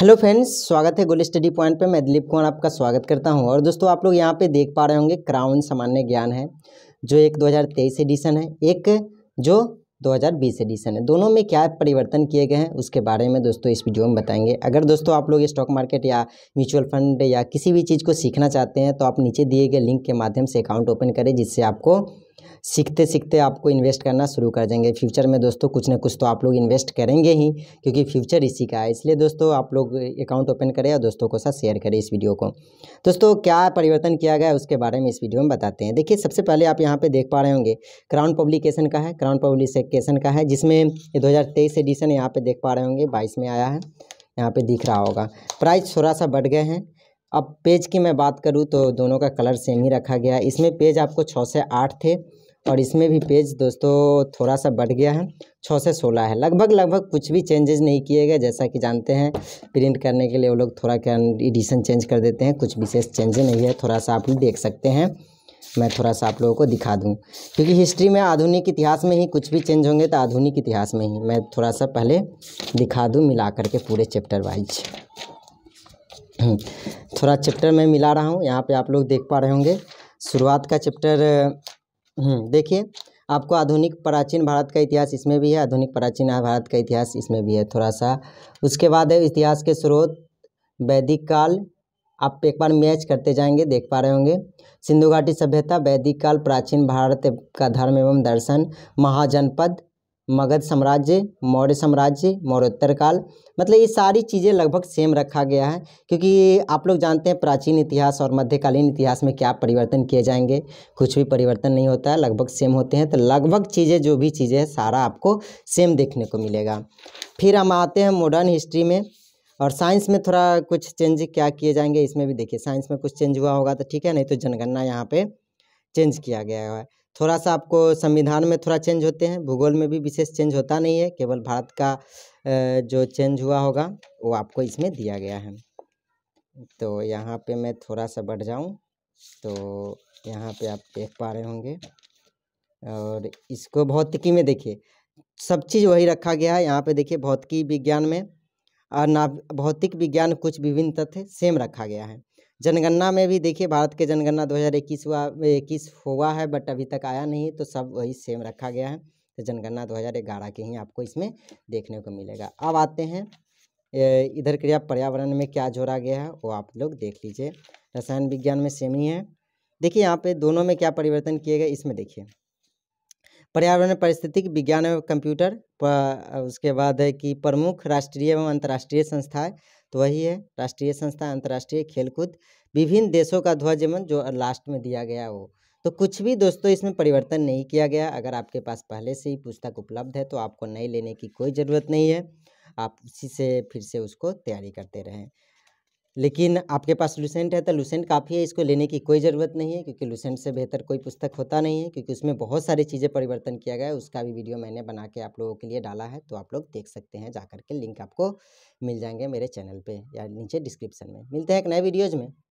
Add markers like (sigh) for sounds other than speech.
hello friends स्वागत है गोल study point पे मैं दिलीप कुमार आपका स्वागत करता हूं और दोस्तों आप लोग यहां पे देख पा रहे होंगे क्राउन सामान्य ज्ञान है जो एक 2023 एडिशन है एक जो 2020 एडिशन है दोनों में क्या परिवर्तन किए गए हैं उसके बारे में दोस्तों इस वीडियो में बताएंगे अगर दोस्तों आप लोग स्टॉक मार्केट या म्यूचुअल फंड या किसी भी चीज़ को सीखना चाहते हैं तो आप नीचे दिए गए लिंक के माध्यम से अकाउंट ओपन करें जिससे आपको सीखते सीखते आपको इन्वेस्ट करना शुरू कर देंगे फ्यूचर में दोस्तों कुछ ना कुछ तो आप लोग इन्वेस्ट करेंगे ही क्योंकि फ्यूचर इसी का है इसलिए दोस्तों आप लोग अकाउंट ओपन करें और दोस्तों को साथ शेयर करें इस वीडियो को दोस्तों क्या परिवर्तन किया गया उसके बारे में इस वीडियो में बताते हैं देखिए सबसे पहले आप यहाँ पर देख पा रहे होंगे क्राउन पब्लिकेशन का है क्राउन पब्लिकेशन का है जिसमें दो एडिशन यहाँ पर देख पा रहे होंगे बाईस में आया है यहाँ पे दिख रहा होगा प्राइस थोड़ा सा बढ़ गए हैं अब पेज की मैं बात करूँ तो दोनों का कलर सेम ही रखा गया है इसमें पेज आपको छः से आठ थे और इसमें भी पेज दोस्तों थोड़ा सा बढ़ गया है छः से सोलह है लगभग लगभग कुछ भी चेंजेस नहीं किए गए जैसा कि जानते हैं प्रिंट करने के लिए वो लोग थोड़ा क्या एडिशन चेंज कर देते हैं कुछ विशेष चेंजेस नहीं है थोड़ा सा आप लोग देख सकते हैं मैं थोड़ा सा आप लोगों को दिखा दूँ क्योंकि हिस्ट्री में आधुनिक इतिहास में ही कुछ भी चेंज होंगे तो आधुनिक इतिहास में ही मैं थोड़ा सा पहले दिखा दूँ मिला करके पूरे चैप्टर वाइज (clears throat) थोड़ा चैप्टर में मिला रहा हूँ यहाँ पे आप लोग देख पा रहे होंगे शुरुआत का चैप्टर हम्म, देखिए आपको आधुनिक प्राचीन भारत का इतिहास इसमें भी है आधुनिक प्राचीन भारत का इतिहास इसमें भी है थोड़ा सा उसके बाद है इतिहास के स्रोत वैदिक काल आप एक बार मैच करते जाएंगे देख पा रहे होंगे सिंधु घाटी सभ्यता वैदिक काल प्राचीन भारत का धर्म एवं दर्शन महाजनपद मगध साम्राज्य मौर्य साम्राज्य मौर्योत्तर काल मतलब ये सारी चीज़ें लगभग सेम रखा गया है क्योंकि आप लोग जानते हैं प्राचीन इतिहास और मध्यकालीन इतिहास में क्या परिवर्तन किए जाएंगे कुछ भी परिवर्तन नहीं होता है लगभग सेम होते हैं तो लगभग चीज़ें जो भी चीज़ें हैं सारा आपको सेम देखने को मिलेगा फिर हम आते हैं मॉडर्न हिस्ट्री में और साइंस में थोड़ा कुछ चेंज क्या किए जाएंगे इसमें भी देखिए साइंस में कुछ चेंज हुआ होगा तो ठीक है नहीं तो जनगणना यहाँ पे चेंज किया गया है थोड़ा सा आपको संविधान में थोड़ा चेंज होते हैं भूगोल में भी विशेष चेंज होता नहीं है केवल भारत का जो चेंज हुआ होगा वो आपको इसमें दिया गया है तो यहाँ पे मैं थोड़ा सा बढ़ जाऊँ तो यहाँ पे आप देख पा रहे होंगे और इसको भौतिकी में देखिए सब चीज़ वही रखा गया है यहाँ पे देखिए भौतिकी विज्ञान में और ना भौतिक विज्ञान कुछ विभिन्न तथ्य सेम रखा गया है जनगणना में भी देखिए भारत के जनगणना 2021 हुआ इक्कीस हुआ है बट अभी तक आया नहीं तो सब वही सेम रखा गया है तो जनगणना 2011 के ही आपको इसमें देखने को मिलेगा अब आते हैं इधर क्रिया पर्यावरण में क्या जोड़ा गया है वो आप लोग देख लीजिए रसायन विज्ञान में सेम ही है देखिए यहाँ पे दोनों में क्या परिवर्तन किए गए इसमें देखिए पर्यावरण परिस्थितिक विज्ञान एवं कंप्यूटर उसके बाद है कि प्रमुख राष्ट्रीय एवं अंतर्राष्ट्रीय संस्थाएं तो वही है राष्ट्रीय संस्था अंतर्राष्ट्रीय खेलकूद विभिन्न देशों का ध्वजमन जो लास्ट में दिया गया वो तो कुछ भी दोस्तों इसमें परिवर्तन नहीं किया गया अगर आपके पास पहले से ही पुस्तक उपलब्ध है तो आपको नए लेने की कोई ज़रूरत नहीं है आप उसी से फिर से उसको तैयारी करते रहें लेकिन आपके पास लूसेंट है तो लूसेंट काफ़ी है इसको लेने की कोई ज़रूरत नहीं है क्योंकि लूसेंट से बेहतर कोई पुस्तक होता नहीं है क्योंकि उसमें बहुत सारी चीज़ें परिवर्तन किया गया है उसका भी वीडियो मैंने बना के आप लोगों के लिए डाला है तो आप लोग देख सकते हैं जाकर के लिंक आपको मिल जाएंगे मेरे चैनल पर या नीचे डिस्क्रिप्शन में मिलते हैं एक नए वीडियोज़ में